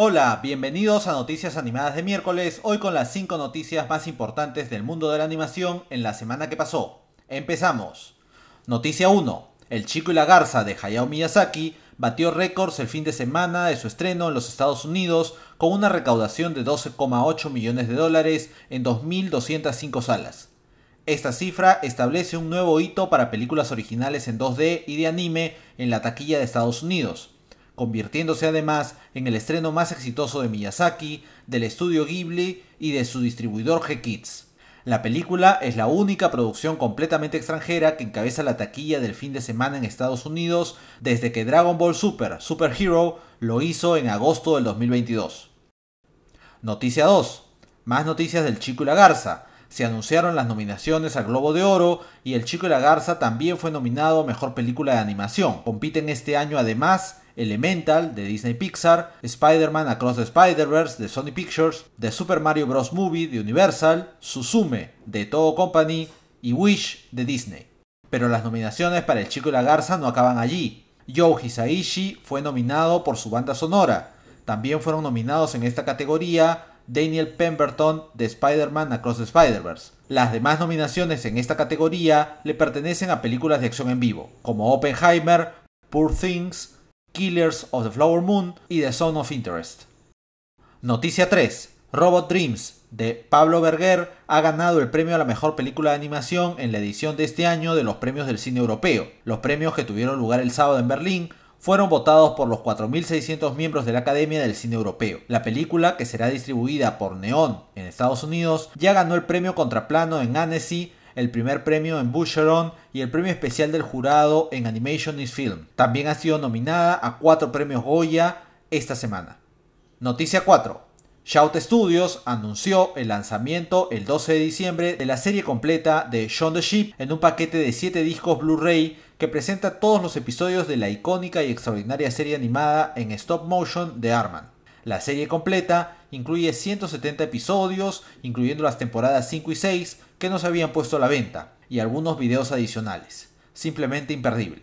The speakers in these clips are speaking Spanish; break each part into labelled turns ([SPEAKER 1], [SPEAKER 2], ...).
[SPEAKER 1] Hola, bienvenidos a Noticias Animadas de miércoles, hoy con las 5 noticias más importantes del mundo de la animación en la semana que pasó. Empezamos. Noticia 1. El Chico y la Garza de Hayao Miyazaki batió récords el fin de semana de su estreno en los Estados Unidos con una recaudación de 12,8 millones de dólares en 2.205 salas. Esta cifra establece un nuevo hito para películas originales en 2D y de anime en la taquilla de Estados Unidos convirtiéndose además en el estreno más exitoso de Miyazaki, del estudio Ghibli y de su distribuidor G-Kids. La película es la única producción completamente extranjera que encabeza la taquilla del fin de semana en Estados Unidos desde que Dragon Ball Super Super Hero lo hizo en agosto del 2022. Noticia 2. Más noticias del Chico y la Garza. Se anunciaron las nominaciones al Globo de Oro y El Chico y la Garza también fue nominado a Mejor Película de Animación. Compiten este año además Elemental de Disney Pixar, Spider-Man Across the Spider-Verse de Sony Pictures, The Super Mario Bros. Movie de Universal, Suzume de Toho Company y Wish de Disney. Pero las nominaciones para El Chico y la Garza no acaban allí. Yo Hisaishi fue nominado por su banda sonora. También fueron nominados en esta categoría Daniel Pemberton de Spider-Man Across the Spider-Verse. Las demás nominaciones en esta categoría le pertenecen a películas de acción en vivo, como Oppenheimer, Poor Things, Killers of the Flower Moon y The Zone of Interest. Noticia 3. Robot Dreams de Pablo Berger ha ganado el premio a la mejor película de animación en la edición de este año de los premios del cine europeo. Los premios que tuvieron lugar el sábado en Berlín fueron votados por los 4.600 miembros de la Academia del Cine Europeo. La película, que será distribuida por Neon en Estados Unidos, ya ganó el premio Contraplano en Annecy el primer premio en Boucheron y el premio especial del jurado en Animation is Film. También ha sido nominada a cuatro premios Goya esta semana. Noticia 4. Shout Studios anunció el lanzamiento el 12 de diciembre de la serie completa de Shaun the Sheep en un paquete de 7 discos Blu-ray que presenta todos los episodios de la icónica y extraordinaria serie animada en stop motion de Arman. La serie completa incluye 170 episodios, incluyendo las temporadas 5 y 6 que no se habían puesto a la venta, y algunos videos adicionales. Simplemente imperdible.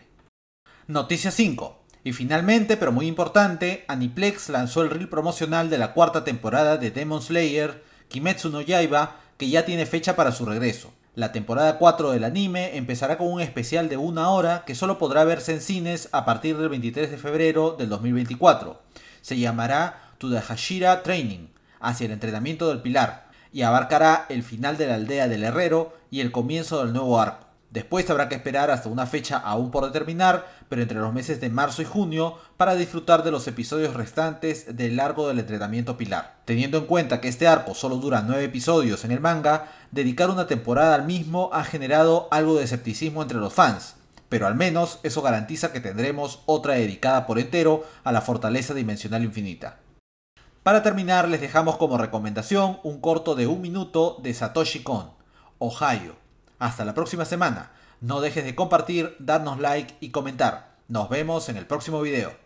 [SPEAKER 1] Noticia 5. Y finalmente, pero muy importante, Aniplex lanzó el reel promocional de la cuarta temporada de Demon Slayer, Kimetsu no Yaiba, que ya tiene fecha para su regreso. La temporada 4 del anime empezará con un especial de una hora que solo podrá verse en cines a partir del 23 de febrero del 2024. Se llamará Hashira Training, hacia el entrenamiento del pilar, y abarcará el final de la aldea del herrero y el comienzo del nuevo arco. Después habrá que esperar hasta una fecha aún por determinar, pero entre los meses de marzo y junio, para disfrutar de los episodios restantes del arco del entrenamiento pilar. Teniendo en cuenta que este arco solo dura 9 episodios en el manga, dedicar una temporada al mismo ha generado algo de escepticismo entre los fans, pero al menos eso garantiza que tendremos otra dedicada por entero a la fortaleza dimensional infinita. Para terminar, les dejamos como recomendación un corto de un minuto de Satoshi Kon, Ohio. Hasta la próxima semana. No dejes de compartir, darnos like y comentar. Nos vemos en el próximo video.